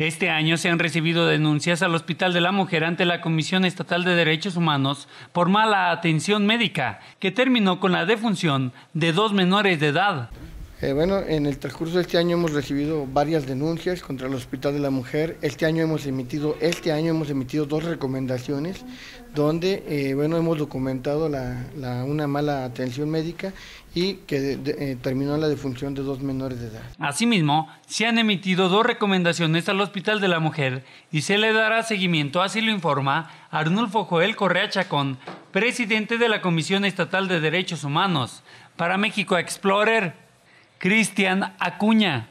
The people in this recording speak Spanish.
Este año se han recibido denuncias al Hospital de la Mujer ante la Comisión Estatal de Derechos Humanos por mala atención médica, que terminó con la defunción de dos menores de edad. Eh, bueno, en el transcurso de este año hemos recibido varias denuncias contra el Hospital de la Mujer. Este año hemos emitido, este año hemos emitido dos recomendaciones donde eh, bueno, hemos documentado la, una mala atención médica y que eh, terminó la defunción de dos menores de edad. Asimismo, se han emitido dos recomendaciones al Hospital de la Mujer y se le dará seguimiento, así lo informa Arnulfo Joel Correa Chacón, presidente de la Comisión Estatal de Derechos Humanos. Para México Explorer, Cristian Acuña.